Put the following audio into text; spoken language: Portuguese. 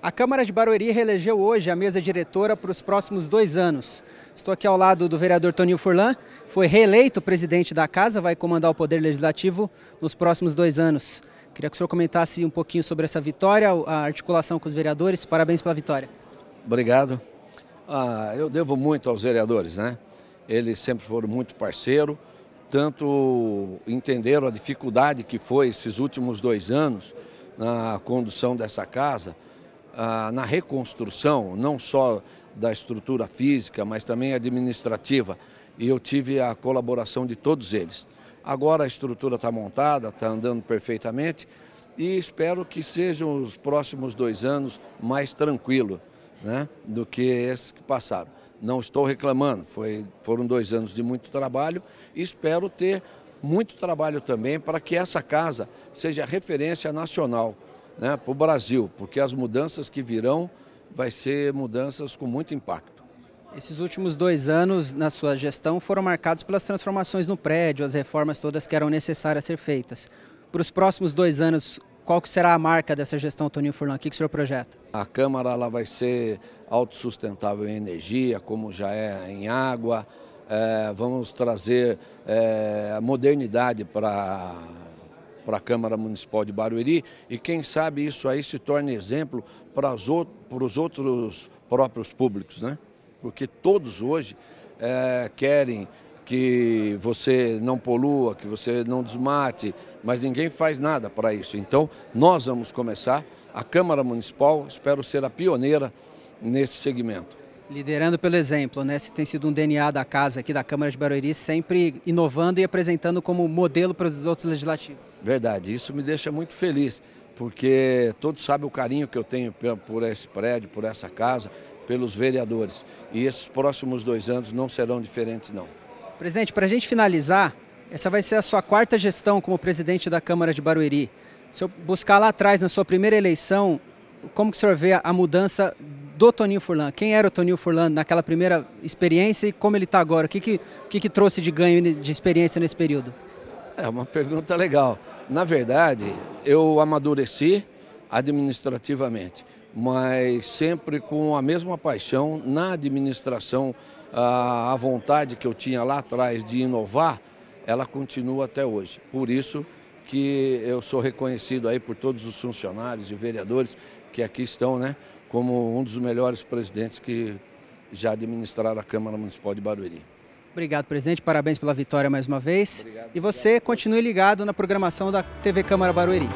A Câmara de Barueri reelegeu hoje a mesa diretora para os próximos dois anos. Estou aqui ao lado do vereador Toninho Furlan, foi reeleito presidente da casa, vai comandar o Poder Legislativo nos próximos dois anos. Queria que o senhor comentasse um pouquinho sobre essa vitória, a articulação com os vereadores. Parabéns pela vitória. Obrigado. Ah, eu devo muito aos vereadores, né? Eles sempre foram muito parceiro tanto entenderam a dificuldade que foi esses últimos dois anos na condução dessa casa, ah, na reconstrução, não só da estrutura física, mas também administrativa. E eu tive a colaboração de todos eles. Agora a estrutura está montada, está andando perfeitamente e espero que sejam os próximos dois anos mais tranquilos né, do que esses que passaram. Não estou reclamando, foi, foram dois anos de muito trabalho e espero ter muito trabalho também para que essa casa seja referência nacional né, para o Brasil, porque as mudanças que virão vai ser mudanças com muito impacto. Esses últimos dois anos na sua gestão foram marcados pelas transformações no prédio, as reformas todas que eram necessárias ser feitas. Para os próximos dois anos, qual que será a marca dessa gestão Toninho Furlan? O que, que o senhor projeta? A Câmara ela vai ser autossustentável em energia, como já é em água. É, vamos trazer é, modernidade para para a Câmara Municipal de Barueri e quem sabe isso aí se torne exemplo para, para os outros próprios públicos, né? Porque todos hoje é, querem que você não polua, que você não desmate, mas ninguém faz nada para isso. Então, nós vamos começar. A Câmara Municipal, espero ser a pioneira nesse segmento. Liderando pelo exemplo, né? Se tem sido um DNA da casa aqui da Câmara de Barueri, sempre inovando e apresentando como modelo para os outros legislativos. Verdade, isso me deixa muito feliz, porque todos sabem o carinho que eu tenho por esse prédio, por essa casa, pelos vereadores. E esses próximos dois anos não serão diferentes, não. Presidente, para a gente finalizar, essa vai ser a sua quarta gestão como presidente da Câmara de Barueri. Se eu buscar lá atrás, na sua primeira eleição, como que o senhor vê a mudança do Toninho Furlan? Quem era o Toninho Furlan naquela primeira experiência e como ele está agora? O que, que, que, que trouxe de ganho de experiência nesse período? É uma pergunta legal. Na verdade, eu amadureci administrativamente mas sempre com a mesma paixão na administração, a, vontade que eu tinha lá atrás de inovar, ela continua até hoje. Por isso que eu sou reconhecido aí por todos os funcionários e vereadores que aqui estão, né, como um dos melhores presidentes que já administraram a Câmara Municipal de Barueri. Obrigado, presidente. Parabéns pela vitória mais uma vez. Obrigado, e você obrigado. continue ligado na programação da TV Câmara Barueri.